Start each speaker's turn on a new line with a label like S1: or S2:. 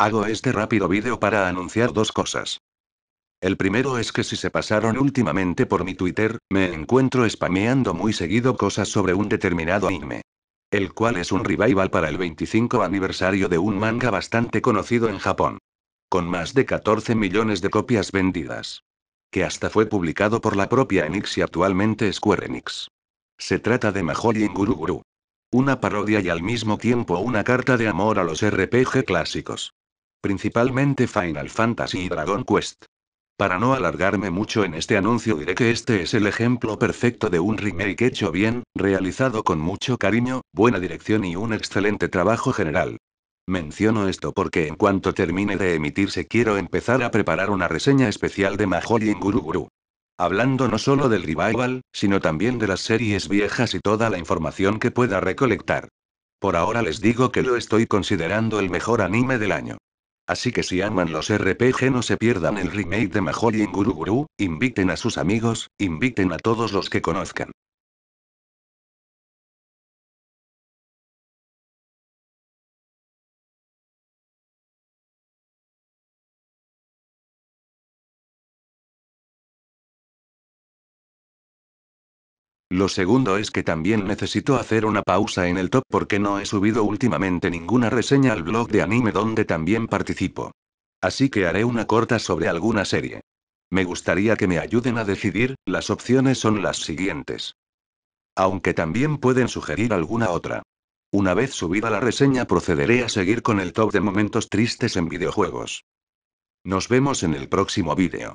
S1: Hago este rápido vídeo para anunciar dos cosas. El primero es que si se pasaron últimamente por mi Twitter, me encuentro spameando muy seguido cosas sobre un determinado anime. El cual es un revival para el 25 aniversario de un manga bastante conocido en Japón. Con más de 14 millones de copias vendidas. Que hasta fue publicado por la propia Enix y actualmente Square Enix. Se trata de Majolín Guru Guru. Una parodia y al mismo tiempo una carta de amor a los RPG clásicos. Principalmente Final Fantasy y Dragon Quest. Para no alargarme mucho en este anuncio diré que este es el ejemplo perfecto de un remake hecho bien, realizado con mucho cariño, buena dirección y un excelente trabajo general. Menciono esto porque en cuanto termine de emitirse quiero empezar a preparar una reseña especial de Mahoujin Guru Guru. Hablando no solo del revival, sino también de las series viejas y toda la información que pueda recolectar. Por ahora les digo que lo estoy considerando el mejor anime del año. Así que si aman los RPG no se pierdan el remake de Mahjong Guru Guru, inviten
S2: a sus amigos, inviten a todos los que conozcan. Lo segundo es que también necesito hacer
S1: una pausa en el top porque no he subido últimamente ninguna reseña al blog de anime donde también participo. Así que haré una corta sobre alguna serie. Me gustaría que me ayuden a decidir, las opciones son las siguientes. Aunque también pueden sugerir alguna otra. Una vez subida la reseña procederé a seguir con el top de momentos tristes en videojuegos. Nos vemos en el próximo vídeo.